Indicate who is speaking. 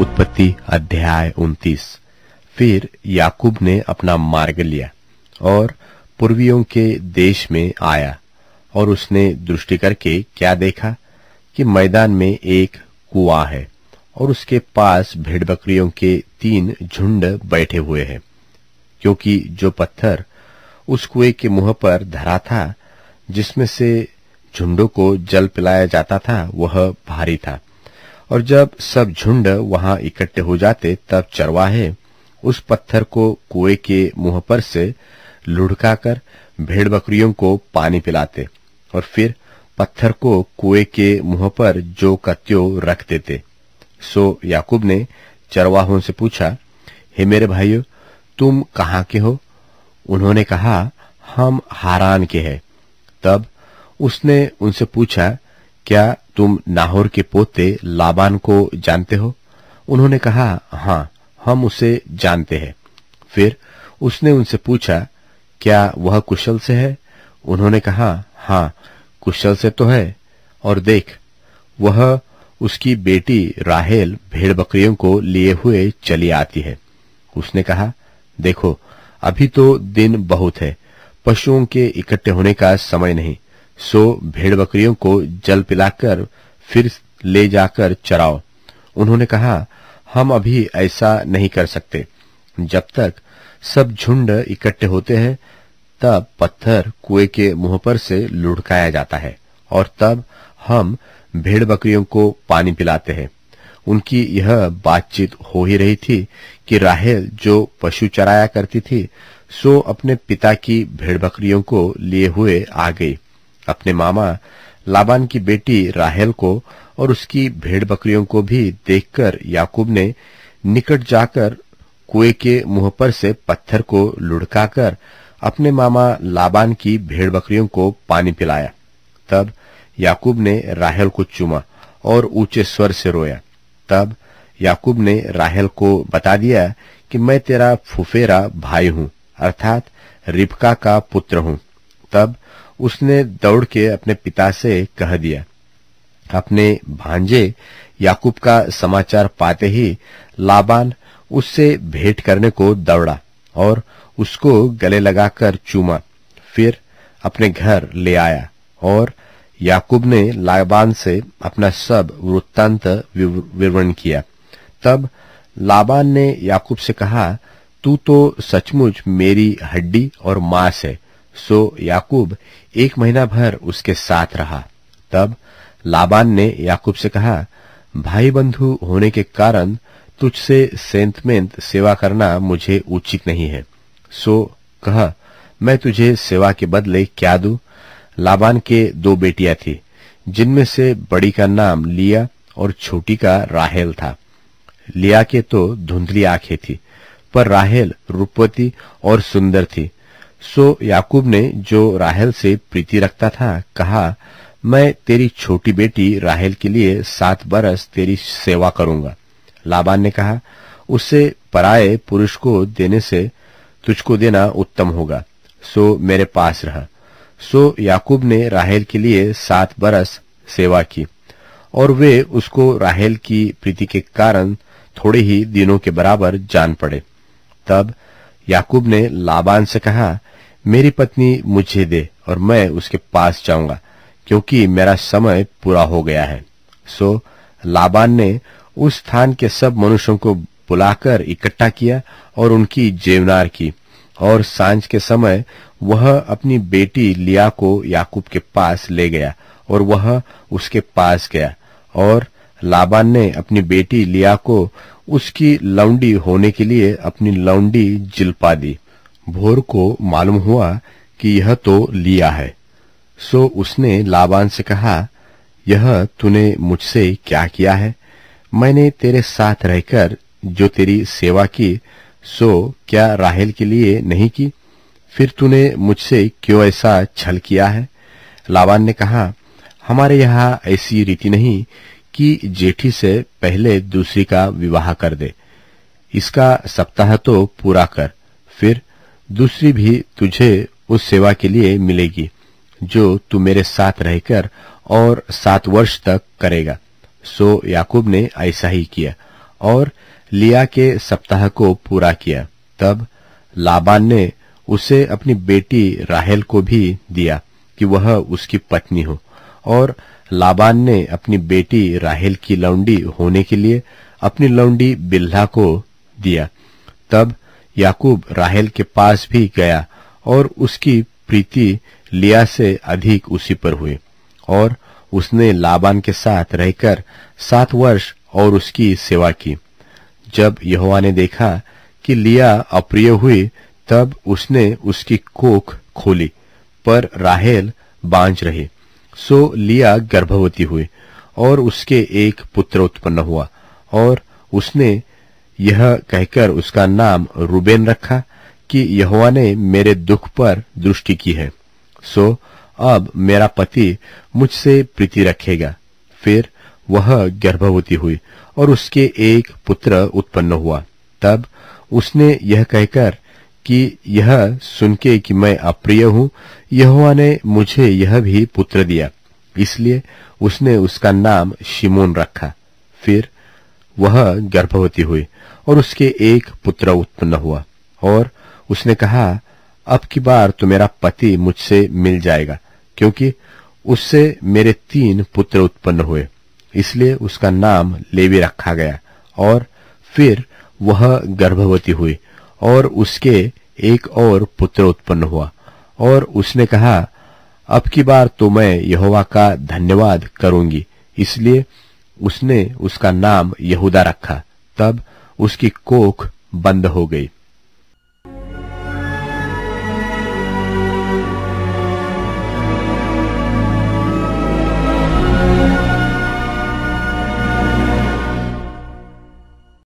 Speaker 1: उत्पत्ति अध्याय 29 फिर याकूब ने अपना मार्ग लिया और पूर्वियों के देश में आया और उसने दृष्टि करके क्या देखा कि मैदान में एक कुआ है और उसके पास भेड़ बकरियों के तीन झुंड बैठे हुए हैं क्योंकि जो पत्थर उस कुएं के मुंह पर धरा था जिसमें से झुंडों को जल पिलाया जाता था वह भारी था और जब सब झुंड वहां इकट्ठे हो जाते तब चरवाहे उस पत्थर को कुएं के मुंह पर से लुढ़काकर भेड़ बकरियों को पानी पिलाते और फिर पत्थर को कुएं के मुंह पर जो कत्यो रख देते सो याकूब ने चरवाहों से पूछा हे मेरे भाइयों तुम कहा के हो उन्होंने कहा हम हारान के हैं तब उसने उनसे पूछा क्या तुम नाहोर के पोते लाबान को जानते हो उन्होंने कहा हाँ हम उसे जानते हैं फिर उसने उनसे पूछा क्या वह कुशल से है उन्होंने कहा हाँ कुशल से तो है और देख वह उसकी बेटी राहेल भेड़ बकरियों को लिए हुए चली आती है उसने कहा देखो अभी तो दिन बहुत है पशुओं के इकट्ठे होने का समय नहीं सो भेड़ बकरियों को जल पिलाकर फिर ले जाकर चराओ उन्होंने कहा हम अभी ऐसा नहीं कर सकते जब तक सब झुंड इकट्ठे होते हैं तब पत्थर कुएं के मुंह पर से लुढ़काया जाता है और तब हम भेड़ बकरियों को पानी पिलाते हैं उनकी यह बातचीत हो ही रही थी कि राहेल जो पशु चराया करती थी सो अपने पिता की भेड़ बकरियों को लिए हुए आ गई अपने मामा लाबान की बेटी राहेल को और उसकी भेड़ बकरियों को भी देखकर याकूब ने निकट जाकर कुएं के मुंह पर से पत्थर को लुढ़काकर अपने मामा लाबान की भेड़ बकरियों को पानी पिलाया तब याकूब ने राहेल को चुमा और ऊंचे स्वर से रोया तब याकूब ने राहेल को बता दिया कि मैं तेरा फुफेरा भाई हूँ अर्थात रिबका का पुत्र हूँ तब उसने दौड़ के अपने पिता से कह दिया अपने भांजे याकूब का समाचार पाते ही लाबान उससे भेंट करने को दौड़ा और उसको गले लगाकर चूमा फिर अपने घर ले आया और याकूब ने लाबान से अपना सब वृत्तांत विवरण किया तब लाबान ने याकूब से कहा तू तो सचमुच मेरी हड्डी और मांस है सो याकूब एक महीना भर उसके साथ रहा तब लाबान ने याकूब से कहा भाई बंधु होने के कारण तुझसे सेंतमेंत सेवा करना मुझे उचित नहीं है सो कह मैं तुझे सेवा के बदले क्या दू लाबान के दो बेटियां थी जिनमें से बड़ी का नाम लिया और छोटी का राहेल था लिया के तो धुंधली आंखें थी पर राहेल रूपवती और सुंदर थी सो याकूब ने जो राहल से प्रीति रखता था कहा मैं तेरी छोटी बेटी राहल के लिए सात बरस तेरी सेवा करूंगा लाबान ने कहा उससे पराये पुरुष को देने से तुझको देना उत्तम होगा सो मेरे पास रहा सो याकूब ने राहेल के लिए सात बरस सेवा की और वे उसको राहेल की प्रीति के कारण थोड़े ही दिनों के बराबर जान पड़े तब याकूब ने लाबान से कहा मेरी पत्नी मुझे दे और मैं उसके पास जाऊंगा क्योंकि मेरा समय पूरा हो गया है सो लाबान ने उस स्थान के सब मनुष्यों को बुलाकर इकट्ठा किया और उनकी जेवनार की और सांझ के समय वह अपनी बेटी लिया को याकूब के पास ले गया और वह उसके पास गया और लाबान ने अपनी बेटी लिया को उसकी लौंडी होने के लिए अपनी लौंडी जिलपा दी भोर को मालूम हुआ कि यह तो लिया है सो उसने लाबान से कहा यह तूने मुझसे क्या किया है मैंने तेरे साथ रहकर जो तेरी सेवा की सो क्या राहेल के लिए नहीं की फिर तूने मुझसे क्यों ऐसा छल किया है लाबान ने कहा हमारे यहाँ ऐसी रीति नहीं की जेठी से पहले दूसरी का विवाह कर दे इसका सप्ताह तो पूरा कर फिर दूसरी भी तुझे उस सेवा के लिए मिलेगी जो तू मेरे साथ रहकर और सात वर्ष तक करेगा सो याकूब ने ऐसा ही किया और लिया के सप्ताह को पूरा किया तब लाबान ने उसे अपनी बेटी राहेल को भी दिया कि वह उसकी पत्नी हो और लाबान ने अपनी बेटी राहेल की लौंडी होने के लिए अपनी लौंडी बिल्ला को दिया तब याकूब राहेल के पास भी गया और उसकी प्रीति लिया से अधिक उसी पर हुई और उसने लाबान के साथ रहकर सात वर्ष और उसकी सेवा की जब यहोवा ने देखा कि लिया अप्रिय हुई तब उसने उसकी कोख खोली पर राहेल बांझ रही सो लिया गर्भवती हुई और उसके एक पुत्र उत्पन्न हुआ और उसने यह कहकर उसका नाम रूबेन रखा कि यहोवा ने मेरे दुख पर दृष्टि की है सो अब मेरा पति मुझसे प्रीति रखेगा फिर वह गर्भवती हुई और उसके एक पुत्र उत्पन्न हुआ तब उसने यह कहकर कि यह सुनके कि मैं अप्रिय हूँ यहुआ ने मुझे यह भी पुत्र दिया इसलिए उसने उसका नाम शिमोन रखा फिर वह गर्भवती हुई और उसके एक पुत्र उत्पन्न हुआ और उसने कहा अब की बार तो मेरा पति मुझसे मिल जाएगा क्योंकि उससे मेरे तीन पुत्र उत्पन्न हुए इसलिए उसका नाम लेवी रखा गया और फिर वह गर्भवती हुई और उसके एक और पुत्र उत्पन्न हुआ और उसने कहा अब की बार तो मैं यहोवा का धन्यवाद करूंगी इसलिए उसने उसका नाम यहूदा रखा तब उसकी कोख बंद हो गई